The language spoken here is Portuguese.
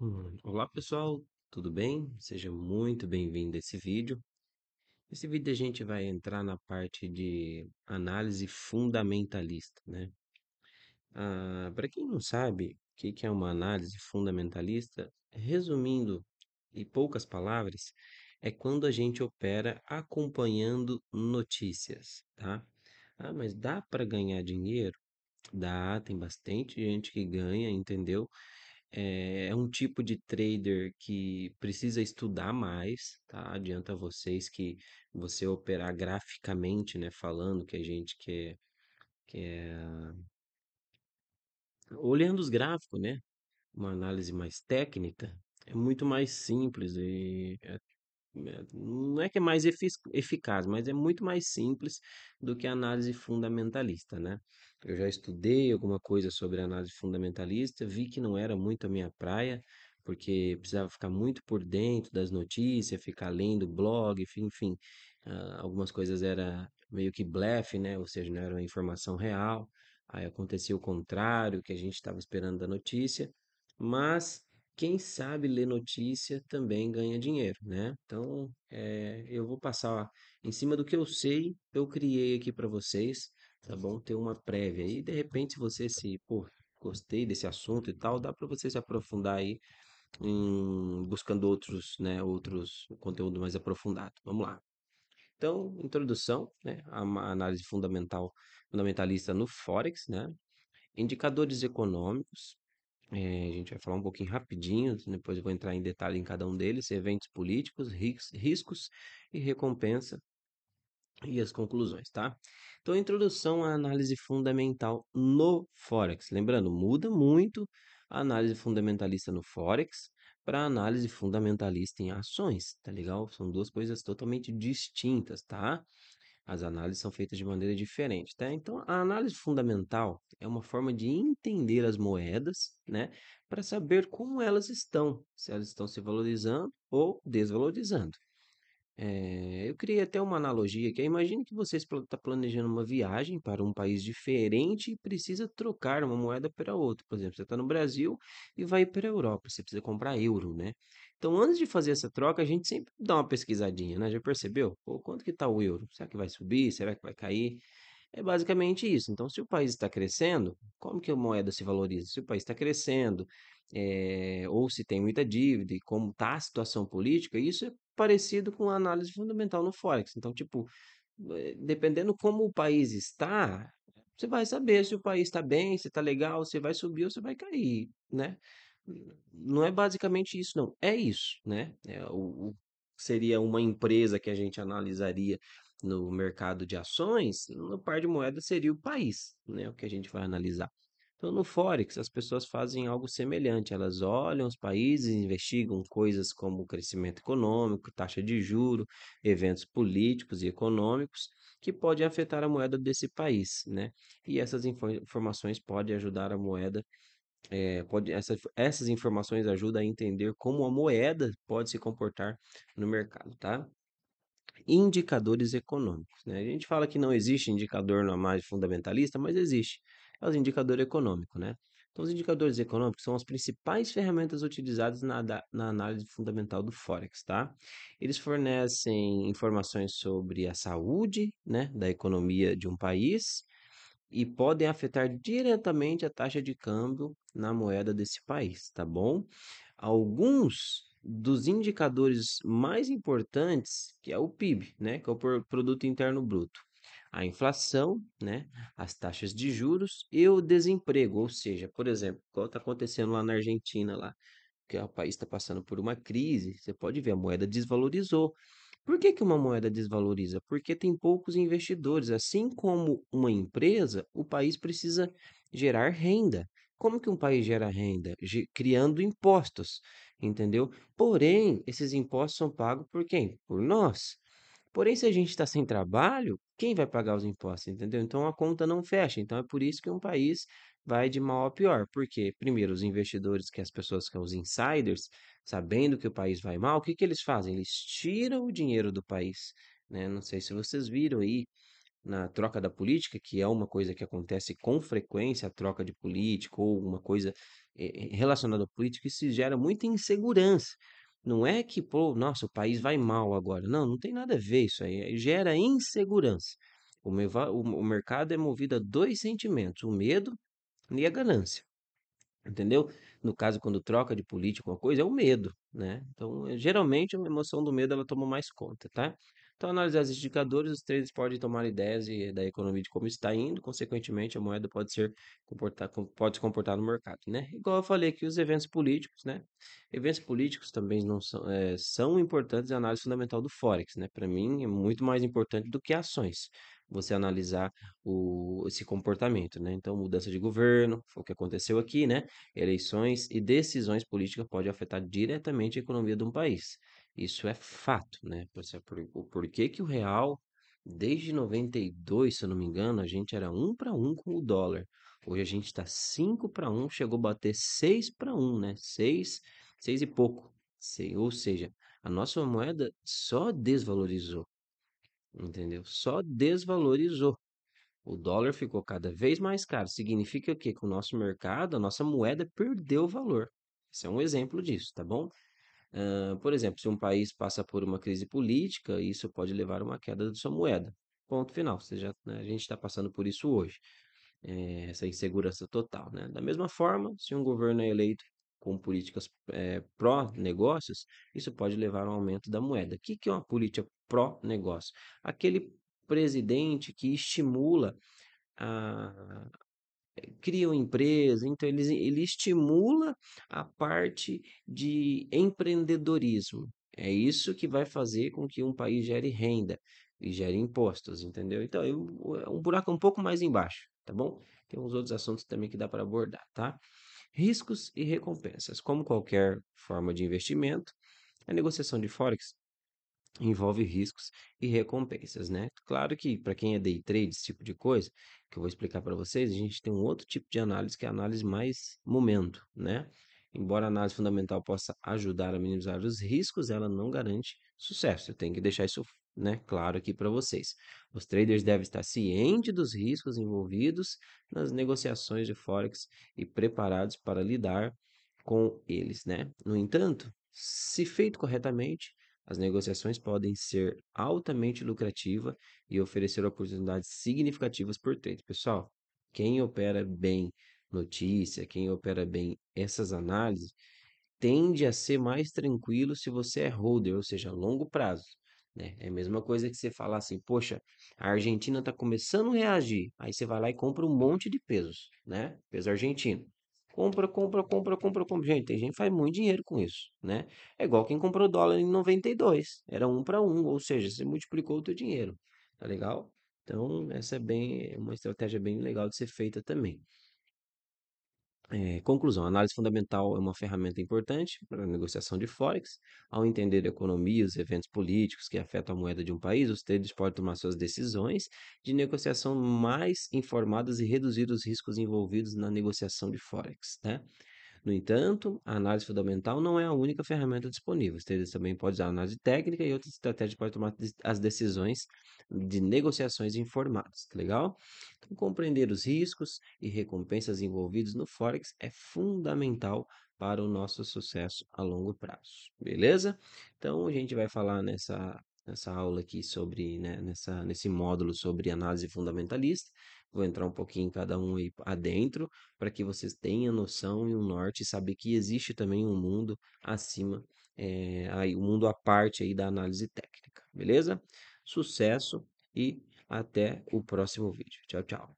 Hum. Olá pessoal, tudo bem? Seja muito bem-vindo a esse vídeo. Nesse vídeo a gente vai entrar na parte de análise fundamentalista, né? Ah, Para quem não sabe o que que é uma análise fundamentalista, resumindo em poucas palavras, é quando a gente opera acompanhando notícias, tá? Ah, mas dá para ganhar dinheiro? Dá, tem bastante gente que ganha, entendeu? É, é um tipo de trader que precisa estudar mais, tá? Adianta vocês que você operar graficamente, né? Falando que a gente quer, quer olhando os gráficos, né? Uma análise mais técnica é muito mais simples e é é, não é que é mais eficaz, mas é muito mais simples do que a uhum. análise fundamentalista, né? Eu já estudei alguma coisa sobre análise fundamentalista, vi que não era muito a minha praia, porque precisava ficar muito por dentro das notícias, ficar lendo blog, enfim, ah, algumas coisas era meio que blefe, né? Ou seja, não era uma informação real. Aí acontecia o contrário que a gente estava esperando da notícia, mas quem sabe ler notícia também ganha dinheiro, né? Então, é, eu vou passar em cima do que eu sei, eu criei aqui para vocês, tá bom? Ter uma prévia. E de repente, se você se, pô, gostei desse assunto e tal, dá para você se aprofundar aí em, buscando outros, né, outros conteúdo mais aprofundado. Vamos lá. Então, introdução, né, a análise fundamental fundamentalista no forex, né? Indicadores econômicos, é, a gente vai falar um pouquinho rapidinho, depois eu vou entrar em detalhe em cada um deles, eventos políticos, ris riscos e recompensa e as conclusões, tá? Então, introdução à análise fundamental no Forex. Lembrando, muda muito a análise fundamentalista no Forex para análise fundamentalista em ações, tá legal? São duas coisas totalmente distintas, tá? As análises são feitas de maneira diferente, tá? Então, a análise fundamental é uma forma de entender as moedas, né, para saber como elas estão, se elas estão se valorizando ou desvalorizando. É, eu criei até uma analogia aqui. É, imagine que você está planejando uma viagem para um país diferente e precisa trocar uma moeda para outra. Por exemplo, você está no Brasil e vai para a Europa. Você precisa comprar euro, né? Então, antes de fazer essa troca, a gente sempre dá uma pesquisadinha, né? Já percebeu? Pô, quanto que está o euro? Será que vai subir? Será que vai cair? É basicamente isso. Então, se o país está crescendo, como que a moeda se valoriza? Se o país está crescendo, é, ou se tem muita dívida, e como está a situação política, isso é parecido com a análise fundamental no Forex. Então, tipo, eh, dependendo como o país está, você vai saber se o país está bem, se está legal, se vai subir ou se vai cair, né? Não é basicamente isso, não. É isso, né? É, o, o, seria uma empresa que a gente analisaria no mercado de ações, no par de moedas seria o país, né? O que a gente vai analisar. Então, no Forex, as pessoas fazem algo semelhante. Elas olham os países, investigam coisas como crescimento econômico, taxa de juro, eventos políticos e econômicos que podem afetar a moeda desse país, né? E essas informações podem ajudar a moeda é, pode, essa, essas informações ajudam a entender como a moeda pode se comportar no mercado, tá? Indicadores econômicos. Né? A gente fala que não existe indicador na mais fundamentalista, mas existe. É os indicadores econômicos né? Então, os indicadores econômicos são as principais ferramentas utilizadas na, na análise fundamental do Forex, tá? Eles fornecem informações sobre a saúde né, da economia de um país, e podem afetar diretamente a taxa de câmbio na moeda desse país, tá bom? Alguns dos indicadores mais importantes, que é o PIB, né, que é o produto interno bruto, a inflação, né, as taxas de juros e o desemprego, ou seja, por exemplo, que está acontecendo lá na Argentina lá, que é, o país está passando por uma crise, você pode ver a moeda desvalorizou, por que, que uma moeda desvaloriza? Porque tem poucos investidores. Assim como uma empresa, o país precisa gerar renda. Como que um país gera renda? Criando impostos, entendeu? Porém, esses impostos são pagos por quem? Por nós. Porém, se a gente está sem trabalho, quem vai pagar os impostos, entendeu? Então a conta não fecha. Então é por isso que um país vai de mal a pior. Porque, primeiro, os investidores, que as pessoas que são os insiders, sabendo que o país vai mal, o que, que eles fazem? Eles tiram o dinheiro do país. Né? Não sei se vocês viram aí na troca da política, que é uma coisa que acontece com frequência, a troca de político ou uma coisa eh, eh, relacionada à política, isso gera muita insegurança. Não é que, pô, nossa, o país vai mal agora. Não, não tem nada a ver isso aí. Gera insegurança. O, meu, o, o mercado é movido a dois sentimentos: o medo e a ganância. Entendeu? No caso, quando troca de política uma coisa, é o medo, né? Então, geralmente, a emoção do medo ela toma mais conta, tá? Então, analisar esses indicadores, os traders podem tomar ideias da economia de como está indo, consequentemente, a moeda pode ser comportar, pode se comportar no mercado, né? Igual eu falei aqui, os eventos políticos, né? Eventos políticos também não são, é, são importantes na é análise fundamental do Forex, né? Para mim, é muito mais importante do que ações você analisar o, esse comportamento, né? Então, mudança de governo, foi o que aconteceu aqui, né? Eleições e decisões políticas podem afetar diretamente a economia de um país. Isso é fato, né? Por por- que o real, desde 92, se eu não me engano, a gente era 1 para 1 com o dólar. Hoje a gente está 5 para 1, chegou a bater 6 para 1, né? 6, 6 e pouco. Ou seja, a nossa moeda só desvalorizou, entendeu? Só desvalorizou. O dólar ficou cada vez mais caro. Significa o quê? Que o nosso mercado, a nossa moeda perdeu valor. Esse é um exemplo disso, tá bom? Uh, por exemplo, se um país passa por uma crise política, isso pode levar a uma queda da sua moeda. Ponto final. Já, né, a gente está passando por isso hoje, é, essa insegurança total. Né? Da mesma forma, se um governo é eleito com políticas é, pró-negócios, isso pode levar a um aumento da moeda. O que, que é uma política pró-negócio? Aquele presidente que estimula a, criam empresa, então ele, ele estimula a parte de empreendedorismo. É isso que vai fazer com que um país gere renda e gere impostos, entendeu? Então é um buraco um pouco mais embaixo, tá bom? Tem uns outros assuntos também que dá para abordar, tá? Riscos e recompensas. Como qualquer forma de investimento, a negociação de Forex envolve riscos e recompensas, né? Claro que para quem é day trade, esse tipo de coisa, que eu vou explicar para vocês, a gente tem um outro tipo de análise que é a análise mais momento, né? Embora a análise fundamental possa ajudar a minimizar os riscos, ela não garante sucesso. Eu tenho que deixar isso né, claro aqui para vocês. Os traders devem estar cientes dos riscos envolvidos nas negociações de Forex e preparados para lidar com eles. Né? No entanto, se feito corretamente, as negociações podem ser altamente lucrativas e oferecer oportunidades significativas por trade. Pessoal, quem opera bem notícia, quem opera bem essas análises, tende a ser mais tranquilo se você é holder, ou seja, longo prazo. Né? É a mesma coisa que você falar assim, poxa, a Argentina está começando a reagir. Aí você vai lá e compra um monte de pesos, né? Peso argentino. Compra, compra, compra, compra, compra. Gente, tem gente que faz muito dinheiro com isso, né? É igual quem comprou dólar em 92. Era um para um, ou seja, você multiplicou o teu dinheiro. Tá legal? Então, essa é bem é uma estratégia bem legal de ser feita também. É, conclusão: a análise fundamental é uma ferramenta importante para a negociação de Forex. Ao entender a economia, os eventos políticos que afetam a moeda de um país, os traders podem tomar suas decisões de negociação mais informadas e reduzir os riscos envolvidos na negociação de Forex. Né? No entanto, a análise fundamental não é a única ferramenta disponível. Você também pode usar análise técnica e outras estratégias para tomar as decisões de negociações informadas. Tá legal? Então, compreender os riscos e recompensas envolvidos no Forex é fundamental para o nosso sucesso a longo prazo. Beleza? Então, a gente vai falar nessa nessa aula aqui sobre, né, nessa, nesse módulo sobre análise fundamentalista. Vou entrar um pouquinho em cada um aí adentro, para que vocês tenham noção e um norte, e saber que existe também um mundo acima, é, aí, um mundo à parte aí da análise técnica, beleza? Sucesso e até o próximo vídeo. Tchau, tchau.